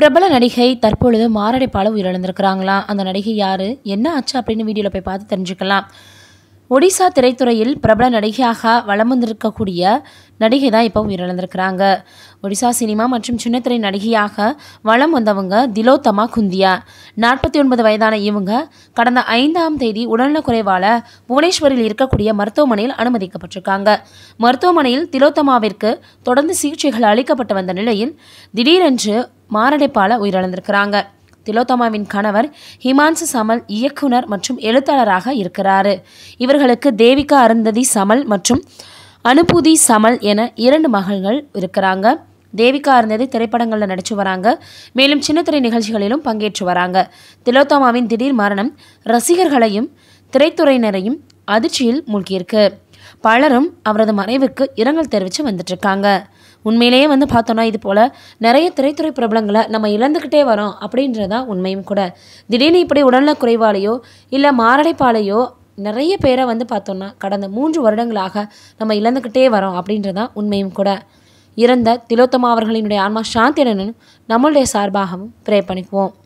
பிரபல நடிகை தற்பொழுது மாரடைப்பால் உயிரிழந்திருக்கிறாங்களா அந்த நடிகை யார் என்ன ஆச்சு அப்படின்னு வீடியோவில் போய் பார்த்து தெரிஞ்சுக்கலாம் ஒடிசா திரைத்துறையில் பிரபல நடிகையாக வளம் வந்திருக்கக்கூடிய நடிகை தான் இப்போ உயிரிழந்திருக்கிறாங்க ஒடிசா சினிமா மற்றும் சின்னத்திரை நடிகையாக வளம் வந்தவங்க திலோத்தமா குந்தியா நாற்பத்தி ஒன்பது வயதான இவங்க கடந்த ஐந்தாம் தேதி குறைவால் புவனேஸ்வரில் இருக்கக்கூடிய மருத்துவமனையில் அனுமதிக்கப்பட்டிருக்காங்க மருத்துவமனையில் திலோத்தமாவிற்கு தொடர்ந்து சிகிச்சைகள் அளிக்கப்பட்டு வந்த நிலையில் திடீரென்று மாரடைப்பால் உயிரிழந்திருக்கிறாங்க திலோத்தமாவின் கணவர் ஹிமான்சு சமல் இயக்குனர் மற்றும் எழுத்தாளராக இருக்கிறார் இவர்களுக்கு தேவிகா அருந்ததி சமல் மற்றும் அனுபூதி சமல் என இரண்டு மகள்கள் இருக்கிறாங்க தேவிகா இருந்தது திரைப்படங்களில் நடித்து வராங்க மேலும் சின்னத்திரை நிகழ்ச்சிகளிலும் பங்கேற்று வராங்க திலோத்தமாவின் திடீர் மரணம் ரசிகர்களையும் திரைத்துறையினரையும் அதிர்ச்சியில் மூழ்கியிருக்கு பலரும் அவரது மறைவுக்கு இரங்கல் தெரிவித்து வந்துட்டுருக்காங்க உண்மையிலேயே வந்து பார்த்தோன்னா இது போல் நிறைய திரைத்துறை பிரபலங்களை நம்ம இழந்துக்கிட்டே வரோம் அப்படின்றதான் உண்மையும் கூட திடீர்னு இப்படி உடல்நலக் குறைவாலேயோ இல்லை மாரடைப்பாலேயோ நிறைய பேரை வந்து பார்த்தோன்னா கடந்த மூன்று வருடங்களாக நம்ம இழந்துக்கிட்டே வரோம் அப்படின்றதான் உண்மையும் கூட இறந்த திலோத்தமா அவர்களினுடைய ஆன்மா சாந்திடனும் நம்மளுடைய சார்பாகவும் ப்ரே பண்ணிக்குவோம்